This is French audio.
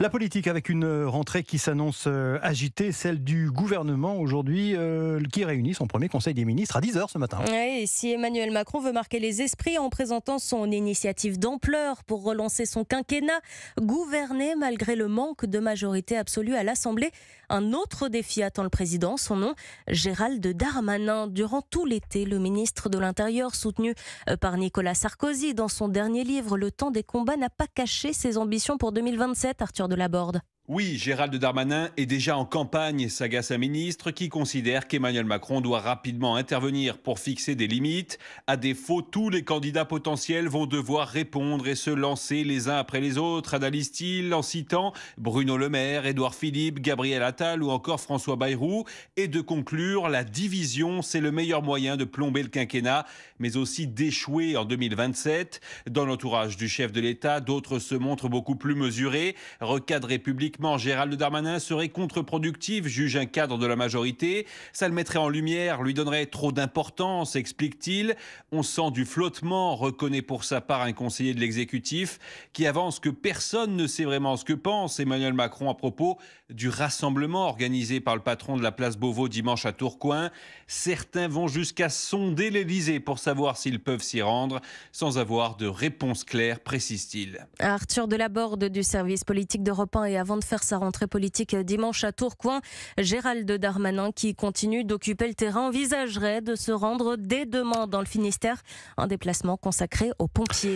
La politique avec une rentrée qui s'annonce euh, agitée, celle du gouvernement aujourd'hui, euh, qui réunit son premier conseil des ministres à 10h ce matin. et si Emmanuel Macron veut marquer les esprits en présentant son initiative d'ampleur pour relancer son quinquennat, gouverner malgré le manque de majorité absolue à l'Assemblée, un autre défi attend le président, son nom, Gérald Darmanin. Durant tout l'été, le ministre de l'Intérieur, soutenu euh, par Nicolas Sarkozy dans son dernier livre, Le temps des combats, n'a pas caché ses ambitions pour 2027, Arthur de la borde. Oui, Gérald Darmanin est déjà en campagne, s'agace un ministre qui considère qu'Emmanuel Macron doit rapidement intervenir pour fixer des limites. À défaut, tous les candidats potentiels vont devoir répondre et se lancer les uns après les autres, analyse-t-il, en citant Bruno Le Maire, Édouard Philippe, Gabriel Attal ou encore François Bayrou. Et de conclure, la division, c'est le meilleur moyen de plomber le quinquennat, mais aussi d'échouer en 2027. Dans l'entourage du chef de l'État, d'autres se montrent beaucoup plus mesurés. Recadre république Gérald Darmanin serait contre-productif, juge un cadre de la majorité. Ça le mettrait en lumière, lui donnerait trop d'importance, explique-t-il. On sent du flottement, reconnaît pour sa part un conseiller de l'exécutif qui avance que personne ne sait vraiment ce que pense Emmanuel Macron à propos du rassemblement organisé par le patron de la place Beauvau dimanche à Tourcoing. Certains vont jusqu'à sonder l'Elysée pour savoir s'ils peuvent s'y rendre sans avoir de réponse claire, précise-t-il. Arthur Delaborde du service politique d'Europe 1 et avant de faire sa rentrée politique dimanche à Tourcoing. Gérald Darmanin, qui continue d'occuper le terrain, envisagerait de se rendre dès demain dans le Finistère, un déplacement consacré aux pompiers.